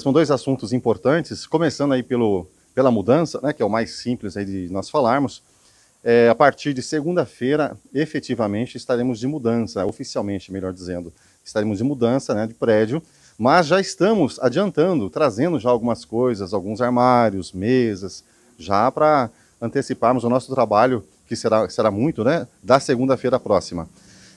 São dois assuntos importantes, começando aí pelo, pela mudança, né, que é o mais simples aí de nós falarmos. É, a partir de segunda-feira, efetivamente, estaremos de mudança, oficialmente, melhor dizendo, estaremos de mudança né, de prédio, mas já estamos adiantando, trazendo já algumas coisas, alguns armários, mesas, já para anteciparmos o nosso trabalho, que será, será muito, né, da segunda-feira próxima.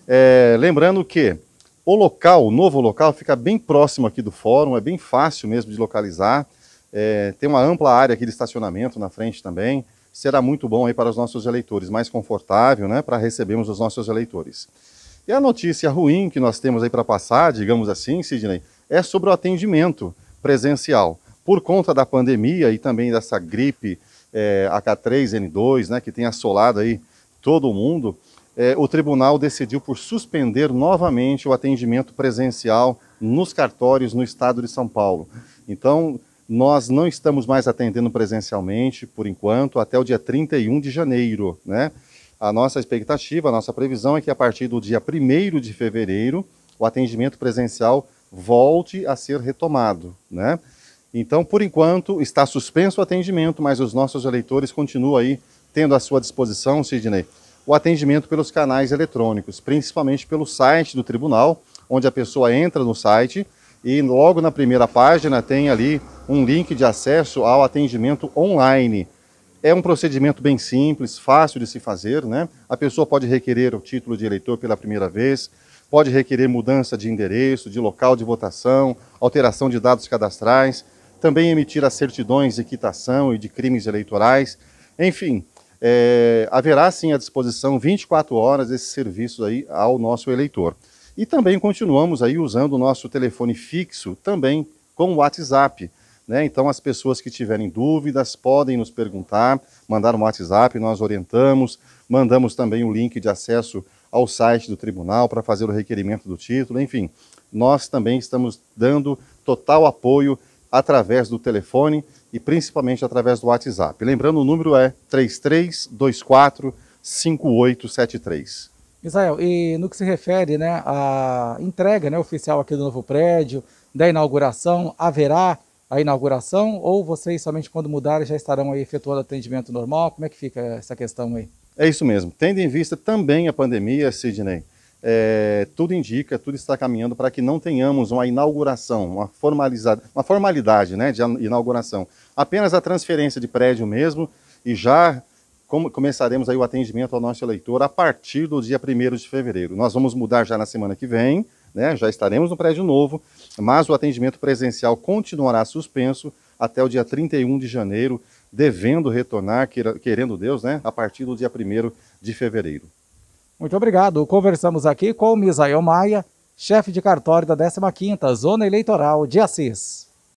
É, lembrando que o local, o novo local, fica bem próximo aqui do fórum, é bem fácil mesmo de localizar. É, tem uma ampla área aqui de estacionamento na frente também. Será muito bom aí para os nossos eleitores, mais confortável, né, para recebermos os nossos eleitores. E a notícia ruim que nós temos aí para passar, digamos assim, Sidney, é sobre o atendimento presencial. Por conta da pandemia e também dessa gripe é, H3N2, né, que tem assolado aí todo mundo, é, o tribunal decidiu por suspender novamente o atendimento presencial nos cartórios no estado de São Paulo. Então, nós não estamos mais atendendo presencialmente, por enquanto, até o dia 31 de janeiro. Né? A nossa expectativa, a nossa previsão é que a partir do dia 1 de fevereiro, o atendimento presencial volte a ser retomado. Né? Então, por enquanto, está suspenso o atendimento, mas os nossos eleitores continuam aí tendo à sua disposição, Sidney, o atendimento pelos canais eletrônicos, principalmente pelo site do tribunal, onde a pessoa entra no site e logo na primeira página tem ali um link de acesso ao atendimento online. É um procedimento bem simples, fácil de se fazer, né? A pessoa pode requerer o título de eleitor pela primeira vez, pode requerer mudança de endereço, de local de votação, alteração de dados cadastrais, também emitir as certidões de quitação e de crimes eleitorais. Enfim, é, haverá sim à disposição 24 horas esses serviços aí ao nosso eleitor. E também continuamos aí usando o nosso telefone fixo também com o WhatsApp. Né? Então as pessoas que tiverem dúvidas podem nos perguntar, mandar um WhatsApp, nós orientamos, mandamos também o link de acesso ao site do tribunal para fazer o requerimento do título, enfim. Nós também estamos dando total apoio através do telefone e principalmente através do WhatsApp. Lembrando, o número é 3324 5873. Israel, e no que se refere né, à entrega né, oficial aqui do novo prédio, da inauguração, haverá a inauguração ou vocês somente quando mudarem já estarão aí efetuando atendimento normal? Como é que fica essa questão aí? É isso mesmo. Tendo em vista também a pandemia, Sidney, é, tudo indica, tudo está caminhando para que não tenhamos uma inauguração, uma, formalizada, uma formalidade né, de inauguração. Apenas a transferência de prédio mesmo e já começaremos aí o atendimento ao nosso eleitor a partir do dia 1 de fevereiro. Nós vamos mudar já na semana que vem, né? já estaremos no prédio novo, mas o atendimento presencial continuará suspenso até o dia 31 de janeiro, devendo retornar, querendo Deus, né? a partir do dia 1 de fevereiro. Muito obrigado. Conversamos aqui com Misael Maia, chefe de cartório da 15ª Zona Eleitoral de Assis.